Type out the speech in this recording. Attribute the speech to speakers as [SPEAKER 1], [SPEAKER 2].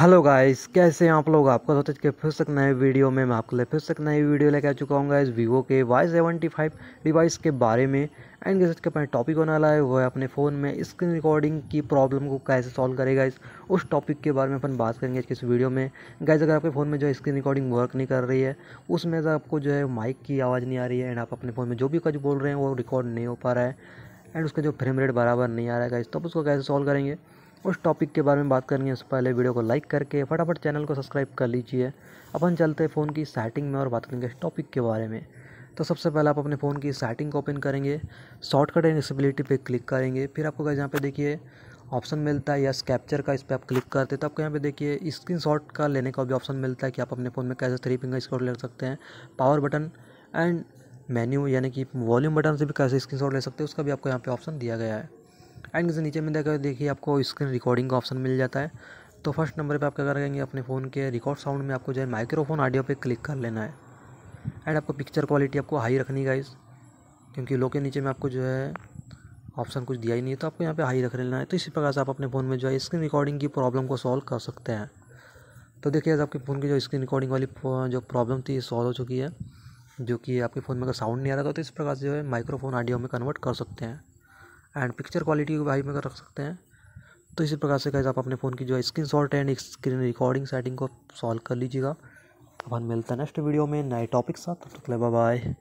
[SPEAKER 1] hello guys कैसे हैं आप लोग आपका सोच तो के फिर से नए वीडियो में मैं आपके लिए फिर से नई वीडियो लेकर आ चुका हूँ गाइस वीवो के वाई सेवेंटी फाइव डिवाइस के बारे में एंड जैसे के अपने टॉपिक होने वाला है वो है अपने फ़ोन में स्क्रीन रिकॉर्डिंग की प्रॉब्लम को कैसे सॉल्व करेगा इस उस टॉपिक के बारे में अपन बात करेंगे इस वीडियो में गाइज अगर आपके फ़ोन में जो स्क्रीन रिकॉर्डिंग वर्क नहीं कर रही है उसमें आपको जो है माइक की आवाज़ नहीं आ रही है एंड आप अपने फ़ोन में जो भी कुछ बोल रहे हैं वो रिकॉर्ड नहीं हो पा रहा है एंड उसका जो फ्रेम रेट बराबर नहीं आ रहा है गाइज तो आप उसको कैसे सॉल्व करेंगे उस टॉपिक के बारे में बात करनी है उससे पहले वीडियो को लाइक करके फटाफट चैनल को सब्सक्राइब कर लीजिए अपन चलते हैं फ़ोन की सेटिंग में और बात करेंगे इस टॉपिक के बारे में तो सबसे पहले आप अपने फ़ोन की सेटिंग को ओपन करेंगे शॉर्टकट एक्सेबिलिटी पे क्लिक करेंगे फिर आपको यहाँ पे देखिए ऑप्शन मिलता है या कैप्चर का इस पर आप क्लिक करते हैं तो आपको यहाँ पे देखिए स्क्रीन शॉट का लेने का भी ऑप्शन मिलता है कि आप अपने फ़ोन में कैसे थ्री फिंगर स्कॉट ले सकते हैं पावर बटन एंड मेन्यू यानी कि वॉल्यूम बटन से भी कैसे स्क्रीन ले सकते हैं उसका भी आपको यहाँ पे ऑप्शन दिया गया है एंड उसे नीचे में देखा देखिए आपको स्क्रीन रिकॉर्डिंग का ऑप्शन मिल जाता है तो फर्स्ट नंबर पे आप क्या करेंगे अपने फ़ोन के रिकॉर्ड साउंड में आपको जो है माइक्रोफोन ऑडियो पे क्लिक कर लेना है एंड आपको पिक्चर क्वालिटी आपको हाई रखनी गाइस क्योंकि लो के नीचे में आपको जो है ऑप्शन कुछ दिया ही नहीं है तो आपको यहाँ पे हाई रख लेना है तो इसी प्रकार से आप अपने फ़ोन में जो है स्क्रीन रिकॉर्डिंग की प्रॉब्लम को सॉल्व कर सकते हैं तो देखिए आपके फ़ोन की जो स्क्रीन रिकॉर्डिंग वाली जो प्रॉब्लम थी सॉल्व हो चुकी है जो कि आपके फ़ोन में अगर साउंड नहीं आ रहा था तो इस प्रकार से जो है माइक्रोफोन ऑडियो में कन्वर्ट कर सकते हैं एंड पिक्चर क्वालिटी को हाई में रख सकते हैं तो इसी प्रकार से गाइज आप अपने फ़ोन की जो है screenshot and screen recording setting को सॉल्व कर लीजिएगा अपन मिलता है नेक्स्ट वीडियो में नए टॉपिक साथ तो बाय